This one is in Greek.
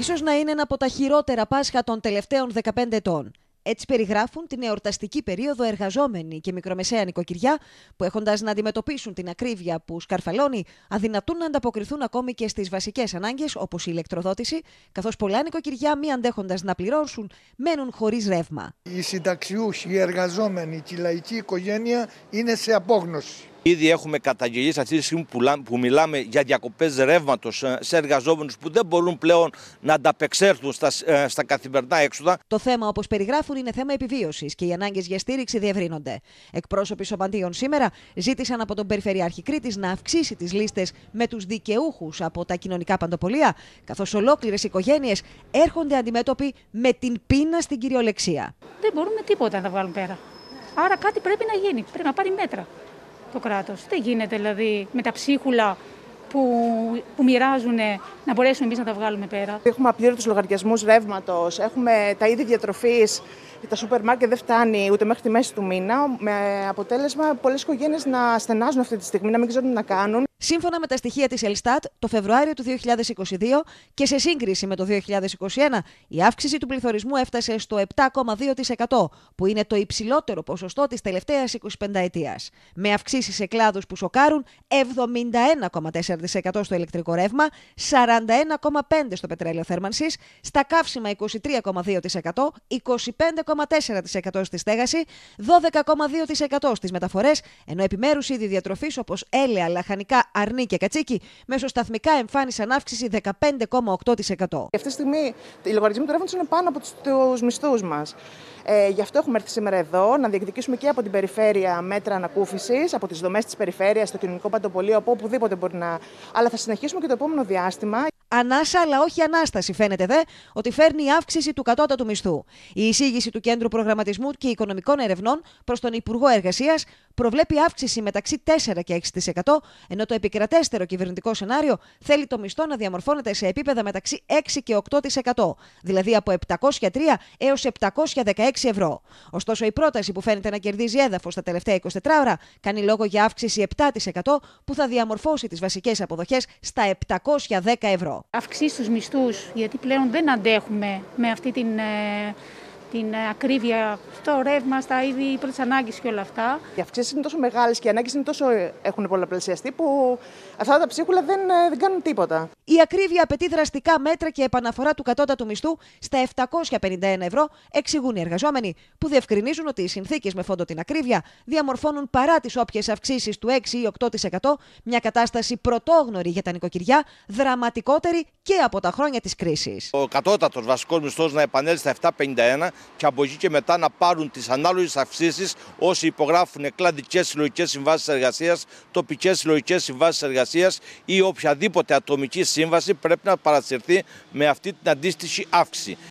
Ίσως να είναι ένα από τα χειρότερα Πάσχα των τελευταίων 15 ετών. Έτσι περιγράφουν την εορταστική περίοδο εργαζόμενοι και μικρομεσαία νοικοκυριά που έχοντας να αντιμετωπίσουν την ακρίβεια που σκαρφαλώνει, αδυνατούν να ανταποκριθούν ακόμη και στις βασικές ανάγκες όπως η ηλεκτροδότηση, καθώς πολλά νοικοκυριά, μη αντέχοντας να πληρώσουν, μένουν χωρίς ρεύμα. Οι συνταξιούχοι, οι εργαζόμενοι και η λαϊκή οικογένεια είναι σε απόγνωση. Ήδη έχουμε καταγγελίες αυτή τη στιγμή που μιλάμε για διακοπές ρεύματος ε, σε εργαζόμενους που δεν μπορούν πλέον να ανταπεξέλθουν στα, ε, στα καθημερινά έξοδα. Το θέμα, όπως περιγράφουν, είναι θέμα επιβίωσης και οι ανάγκες για στήριξη διευρύνονται. Εκπρόσωποι Σοπαντίων σήμερα ζήτησαν από τον Περιφερειάρχη Κρήτης να αυξήσει τις λίστες με τους δικαιούχους από τα κοινωνικά παντοπολία, καθώς ολόκληρες οικογένειες έρχονται αντιμέτωποι με την πείνα στην κυριολεξία. Δεν μπορούμε τίποτα να τα πέρα. Άρα κάτι πρέπει να γίνει. Πρέπει να πάρει μέτρα το κράτος. Δεν γίνεται δηλαδή με τα ψίχουλα που, που μοιράζουν να μπορέσουμε εμείς να τα βγάλουμε πέρα. Έχουμε απλήρωτου λογαριασμούς ρεύματος, έχουμε τα είδη διατροφής και τα σούπερ μάρκετ δεν φτάνει ούτε μέχρι τη μέση του μήνα, με αποτέλεσμα πολλές οικογένειες να στενάζουν αυτή τη στιγμή, να μην ξέρουν τι να κάνουν. Σύμφωνα με τα στοιχεία της Ελστάτ, το Φεβρουάριο του 2022 και σε σύγκριση με το 2021, η αύξηση του πληθωρισμού έφτασε στο 7,2%, που είναι το υψηλότερο ποσοστό της τελευταίας 25 ετία. Με αυξήσεις σε κλάδους που σοκάρουν 71,4% στο ηλεκτρικό ρεύμα, 41,5% στο πετρέλαιο θέρμανσης, στα καύσιμα 23,2%, 25,5% στη στέγαση, 12,2% στις μεταφορές, ενώ επιμέρους είδη διατροφής όπως έλαια, λαχανικά, αρνί και κατσίκι μεσοσταθμικά εμφάνισαν αύξηση 15,8%. Αυτή τη στιγμή οι λογαριασμοί του ρεύματος είναι πάνω από τους μισθούς μας. Ε, γι' αυτό έχουμε έρθει σήμερα εδώ να διεκδικήσουμε και από την περιφέρεια μέτρα ανακούφισης, από τις δομές της περιφέρειας, το κοινωνικό παντοπολείο, από οπουδήποτε μπορεί να. Αλλά θα συνεχίσουμε και το επόμενο διάστημα ανάσα, αλλά όχι ανάσταση, φαίνεται δε, ότι φέρνει η αύξηση του κατώτατου μισθού. Η εισήγηση του Κέντρου Προγραμματισμού και Οικονομικών Ερευνών προς τον Υπουργό Εργασίας προβλέπει αύξηση μεταξύ 4 και 6%, ενώ το επικρατέστερο κυβερνητικό σενάριο θέλει το μισθό να διαμορφώνεται σε επίπεδα μεταξύ 6 και 8%, δηλαδή από 703 έως 716 ευρώ. Ωστόσο, η πρόταση που φαίνεται να κερδίζει έδαφος τα τελευταία 24 ώρα κάνει λόγο για αύξηση 7% που θα διαμορφώσει τις βασικές αποδοχές στα 710 ευρώ. Αυξή τους μισθούς, γιατί πλέον δεν αντέχουμε με αυτή την ε, την ε, ακρίβεια το ρεύμα, στα είδη πρώτης ανάγκης και όλα αυτά. Οι αυξήσεις είναι τόσο μεγάλες και οι ανάγκες είναι τόσο ε, έχουν πολλαπλασιαστεί που αυτά τα ψίχουλα δεν, ε, δεν κάνουν τίποτα. Η ακρίβεια απαιτεί δραστικά μέτρα και επαναφορά του κατώτατου μισθού στα 751 ευρώ, εξηγούν οι εργαζόμενοι, που διευκρινίζουν ότι οι συνθήκες με φόντο την ακρίβεια διαμορφώνουν παρά τις όποιες αυξήσεις του 6 ή 8%, μια κατάσταση πρωτόγνωρη για τα νοικοκυριά, δραματικότερη και από τα χρόνια της κρίσης. Ο κατώτατος βασικός μισθός να επανέλθει στα 751 και από εκεί και μετά να πάρουν τις ανάλογες αυξήσεις όσοι υπογράφουν κλαδικές συλλογικές συμβάσεις εργασίας, τοπικές συλλογικές συμβάσεις εργασίας ή οποιαδήποτε ατομική σύμβαση πρέπει να παρασυρθεί με αυτή την αντίστοιχη αύξηση.